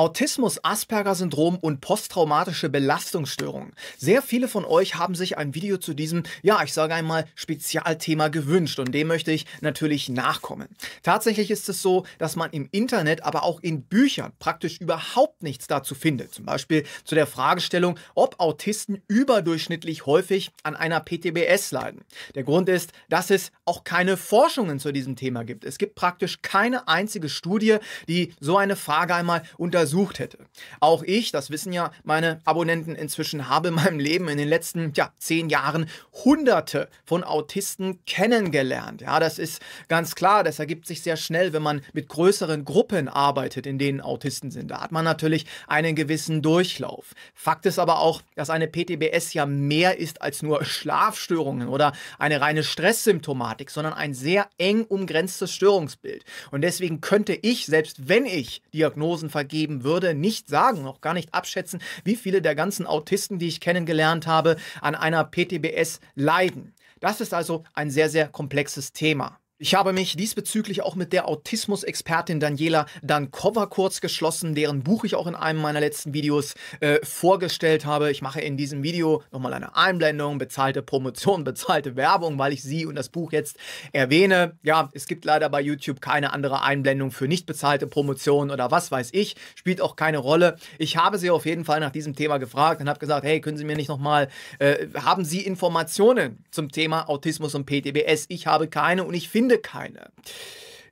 Autismus, Asperger-Syndrom und posttraumatische Belastungsstörungen. Sehr viele von euch haben sich ein Video zu diesem, ja, ich sage einmal, Spezialthema gewünscht und dem möchte ich natürlich nachkommen. Tatsächlich ist es so, dass man im Internet, aber auch in Büchern praktisch überhaupt nichts dazu findet. Zum Beispiel zu der Fragestellung, ob Autisten überdurchschnittlich häufig an einer PTBS leiden. Der Grund ist, dass es auch keine Forschungen zu diesem Thema gibt. Es gibt praktisch keine einzige Studie, die so eine Frage einmal untersucht versucht hätte. Auch ich, das wissen ja meine Abonnenten inzwischen, habe in meinem Leben in den letzten ja, zehn Jahren hunderte von Autisten kennengelernt. Ja, das ist ganz klar, das ergibt sich sehr schnell, wenn man mit größeren Gruppen arbeitet, in denen Autisten sind. Da hat man natürlich einen gewissen Durchlauf. Fakt ist aber auch, dass eine PTBS ja mehr ist als nur Schlafstörungen oder eine reine Stresssymptomatik, sondern ein sehr eng umgrenztes Störungsbild. Und deswegen könnte ich, selbst wenn ich Diagnosen vergeben würde nicht sagen, noch gar nicht abschätzen, wie viele der ganzen Autisten, die ich kennengelernt habe, an einer PTBS leiden. Das ist also ein sehr, sehr komplexes Thema. Ich habe mich diesbezüglich auch mit der Autismus-Expertin Daniela Dankova kurz geschlossen, deren Buch ich auch in einem meiner letzten Videos äh, vorgestellt habe. Ich mache in diesem Video nochmal eine Einblendung, bezahlte Promotion, bezahlte Werbung, weil ich sie und das Buch jetzt erwähne. Ja, es gibt leider bei YouTube keine andere Einblendung für nicht bezahlte Promotion oder was weiß ich. Spielt auch keine Rolle. Ich habe sie auf jeden Fall nach diesem Thema gefragt und habe gesagt, hey, können Sie mir nicht nochmal, äh, haben Sie Informationen zum Thema Autismus und PTBS? Ich habe keine und ich finde, finde keine.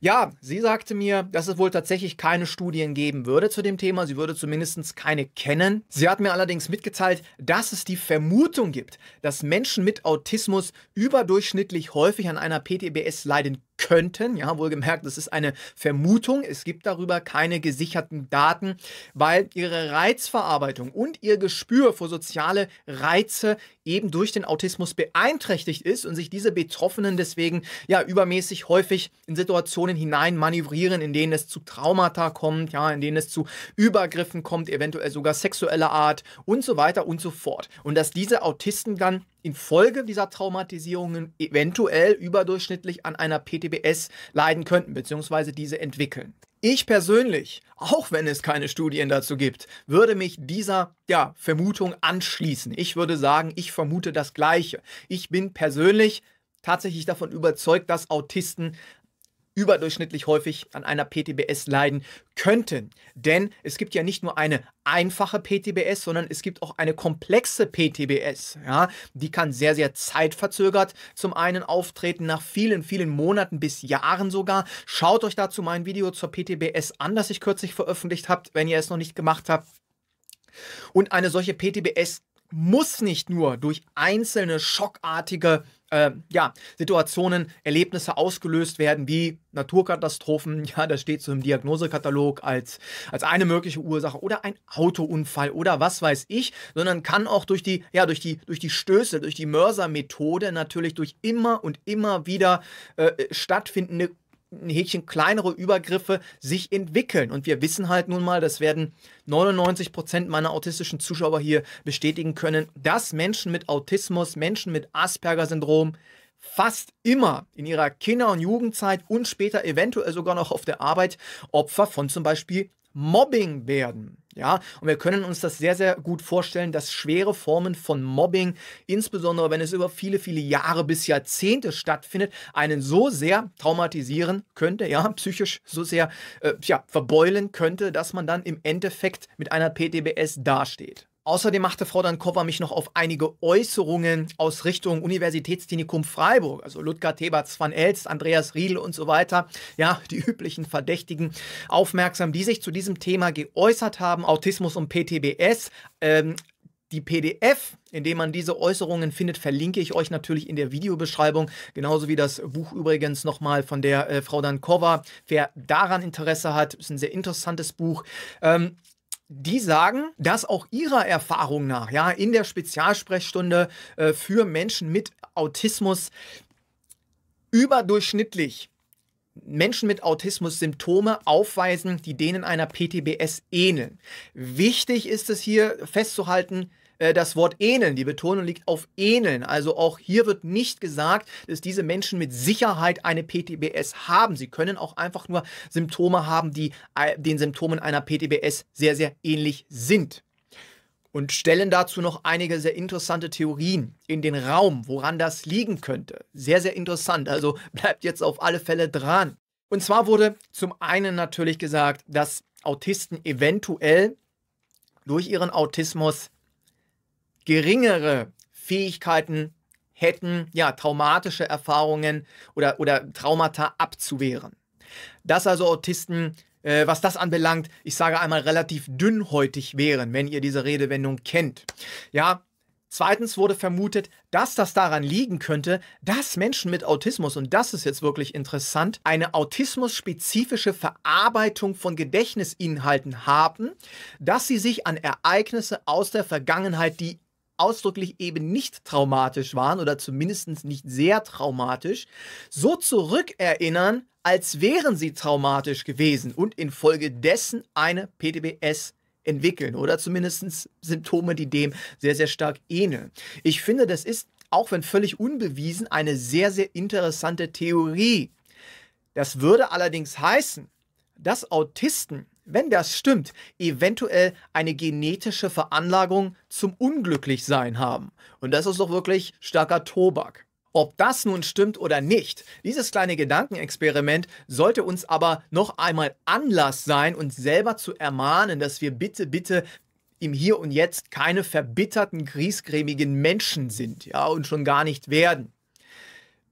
Ja, sie sagte mir, dass es wohl tatsächlich keine Studien geben würde zu dem Thema. Sie würde zumindest keine kennen. Sie hat mir allerdings mitgeteilt, dass es die Vermutung gibt, dass Menschen mit Autismus überdurchschnittlich häufig an einer PTBS leiden könnten. Ja, wohlgemerkt, das ist eine Vermutung. Es gibt darüber keine gesicherten Daten, weil ihre Reizverarbeitung und ihr Gespür für soziale Reize eben durch den Autismus beeinträchtigt ist und sich diese Betroffenen deswegen ja übermäßig häufig in Situationen hinein manövrieren, in denen es zu Traumata kommt, ja, in denen es zu Übergriffen kommt, eventuell sogar sexueller Art und so weiter und so fort. Und dass diese Autisten dann infolge dieser Traumatisierungen eventuell überdurchschnittlich an einer PTBS leiden könnten, beziehungsweise diese entwickeln. Ich persönlich, auch wenn es keine Studien dazu gibt, würde mich dieser ja, Vermutung anschließen. Ich würde sagen, ich vermute das Gleiche. Ich bin persönlich tatsächlich davon überzeugt, dass Autisten überdurchschnittlich häufig an einer PTBS leiden könnten. Denn es gibt ja nicht nur eine einfache PTBS, sondern es gibt auch eine komplexe PTBS. Ja? Die kann sehr, sehr zeitverzögert zum einen auftreten, nach vielen, vielen Monaten bis Jahren sogar. Schaut euch dazu mein Video zur PTBS an, das ich kürzlich veröffentlicht habe, wenn ihr es noch nicht gemacht habt. Und eine solche PTBS muss nicht nur durch einzelne schockartige äh, ja, Situationen, Erlebnisse ausgelöst werden, wie Naturkatastrophen, ja, das steht so im Diagnosekatalog als, als eine mögliche Ursache oder ein Autounfall oder was weiß ich, sondern kann auch durch die, ja, durch die, durch die Stöße, durch die Mörsermethode natürlich durch immer und immer wieder äh, stattfindende ein Häkchen kleinere Übergriffe sich entwickeln. Und wir wissen halt nun mal, das werden 99% Prozent meiner autistischen Zuschauer hier bestätigen können, dass Menschen mit Autismus, Menschen mit Asperger-Syndrom fast immer in ihrer Kinder- und Jugendzeit und später eventuell sogar noch auf der Arbeit Opfer von zum Beispiel Mobbing werden. Ja, und wir können uns das sehr, sehr gut vorstellen, dass schwere Formen von Mobbing, insbesondere wenn es über viele, viele Jahre bis Jahrzehnte stattfindet, einen so sehr traumatisieren könnte, ja, psychisch so sehr äh, ja, verbeulen könnte, dass man dann im Endeffekt mit einer PTBS dasteht. Außerdem machte Frau Dankova mich noch auf einige Äußerungen aus Richtung Universitätsklinikum Freiburg, also Ludger Theberts van Elst, Andreas Riedel und so weiter, ja, die üblichen Verdächtigen aufmerksam, die sich zu diesem Thema geäußert haben, Autismus und PTBS. Ähm, die PDF, in dem man diese Äußerungen findet, verlinke ich euch natürlich in der Videobeschreibung, genauso wie das Buch übrigens nochmal von der äh, Frau Dankova. Wer daran Interesse hat, ist ein sehr interessantes Buch. Ähm, die sagen, dass auch ihrer Erfahrung nach, ja, in der Spezialsprechstunde äh, für Menschen mit Autismus überdurchschnittlich Menschen mit Autismus Symptome aufweisen, die denen einer PTBS ähneln. Wichtig ist es hier festzuhalten, äh, das Wort ähneln. Die Betonung liegt auf ähneln. Also auch hier wird nicht gesagt, dass diese Menschen mit Sicherheit eine PTBS haben. Sie können auch einfach nur Symptome haben, die äh, den Symptomen einer PTBS sehr, sehr ähnlich sind und stellen dazu noch einige sehr interessante Theorien in den Raum, woran das liegen könnte. Sehr, sehr interessant. Also bleibt jetzt auf alle Fälle dran. Und zwar wurde zum einen natürlich gesagt, dass Autisten eventuell durch ihren Autismus geringere Fähigkeiten hätten, ja, traumatische Erfahrungen oder, oder Traumata abzuwehren. Dass also Autisten, äh, was das anbelangt, ich sage einmal relativ dünnhäutig wären, wenn ihr diese Redewendung kennt. Ja, Zweitens wurde vermutet, dass das daran liegen könnte, dass Menschen mit Autismus, und das ist jetzt wirklich interessant, eine autismusspezifische Verarbeitung von Gedächtnisinhalten haben, dass sie sich an Ereignisse aus der Vergangenheit, die ausdrücklich eben nicht traumatisch waren oder zumindest nicht sehr traumatisch, so zurückerinnern, als wären sie traumatisch gewesen und infolgedessen eine PTBS entwickeln oder zumindest Symptome, die dem sehr, sehr stark ähneln. Ich finde, das ist, auch wenn völlig unbewiesen, eine sehr, sehr interessante Theorie. Das würde allerdings heißen, dass Autisten wenn das stimmt, eventuell eine genetische Veranlagung zum Unglücklichsein haben. Und das ist doch wirklich starker Tobak. Ob das nun stimmt oder nicht, dieses kleine Gedankenexperiment sollte uns aber noch einmal Anlass sein, uns selber zu ermahnen, dass wir bitte, bitte im Hier und Jetzt keine verbitterten, griesgrämigen Menschen sind, ja, und schon gar nicht werden.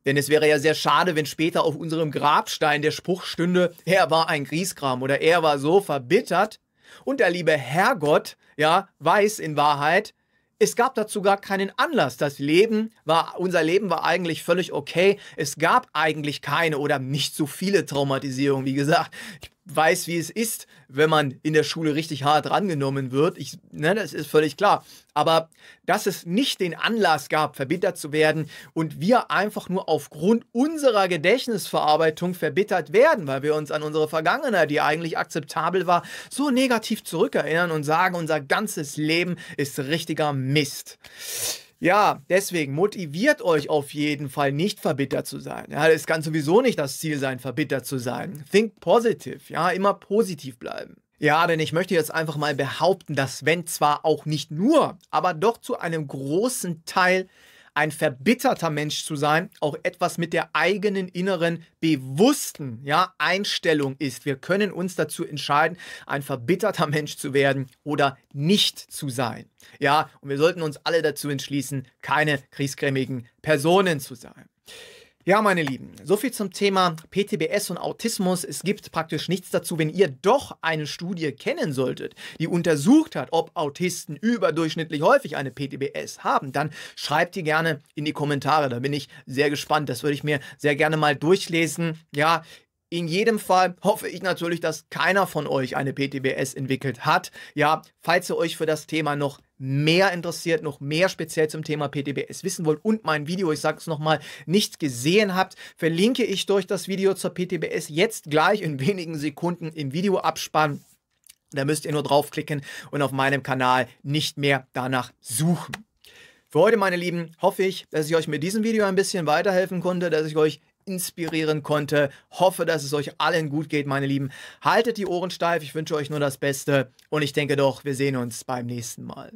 Denn es wäre ja sehr schade, wenn später auf unserem Grabstein der Spruch stünde, er war ein Griesgram oder er war so verbittert. Und der liebe Herrgott, ja, weiß in Wahrheit, es gab dazu gar keinen Anlass. Das Leben war, unser Leben war eigentlich völlig okay. Es gab eigentlich keine oder nicht so viele Traumatisierungen. Wie gesagt, ich weiß, wie es ist, wenn man in der Schule richtig hart rangenommen wird. Ich, ne, das ist völlig klar. Aber dass es nicht den Anlass gab, verbittert zu werden und wir einfach nur aufgrund unserer Gedächtnisverarbeitung verbittert werden, weil wir uns an unsere Vergangenheit, die eigentlich akzeptabel war, so negativ zurückerinnern und sagen, unser ganzes Leben ist richtiger Mist. Ja, deswegen motiviert euch auf jeden Fall nicht verbittert zu sein. Ja, es kann sowieso nicht das Ziel sein, verbittert zu sein. Think positive, ja, immer positiv bleiben. Ja, denn ich möchte jetzt einfach mal behaupten, dass wenn zwar auch nicht nur, aber doch zu einem großen Teil ein verbitterter Mensch zu sein, auch etwas mit der eigenen inneren bewussten ja, Einstellung ist. Wir können uns dazu entscheiden, ein verbitterter Mensch zu werden oder nicht zu sein. Ja, und wir sollten uns alle dazu entschließen, keine kriegsgrämigen Personen zu sein. Ja, meine Lieben, so viel zum Thema PTBS und Autismus. Es gibt praktisch nichts dazu, wenn ihr doch eine Studie kennen solltet, die untersucht hat, ob Autisten überdurchschnittlich häufig eine PTBS haben, dann schreibt die gerne in die Kommentare. Da bin ich sehr gespannt. Das würde ich mir sehr gerne mal durchlesen. Ja, in jedem Fall hoffe ich natürlich, dass keiner von euch eine PTBS entwickelt hat. Ja, falls ihr euch für das Thema noch mehr interessiert, noch mehr speziell zum Thema PTBS wissen wollt und mein Video, ich sage es nochmal, nicht gesehen habt, verlinke ich durch das Video zur PTBS jetzt gleich in wenigen Sekunden im Videoabspann. Da müsst ihr nur draufklicken und auf meinem Kanal nicht mehr danach suchen. Für heute, meine Lieben, hoffe ich, dass ich euch mit diesem Video ein bisschen weiterhelfen konnte, dass ich euch inspirieren konnte. Hoffe, dass es euch allen gut geht, meine Lieben. Haltet die Ohren steif, ich wünsche euch nur das Beste und ich denke doch, wir sehen uns beim nächsten Mal.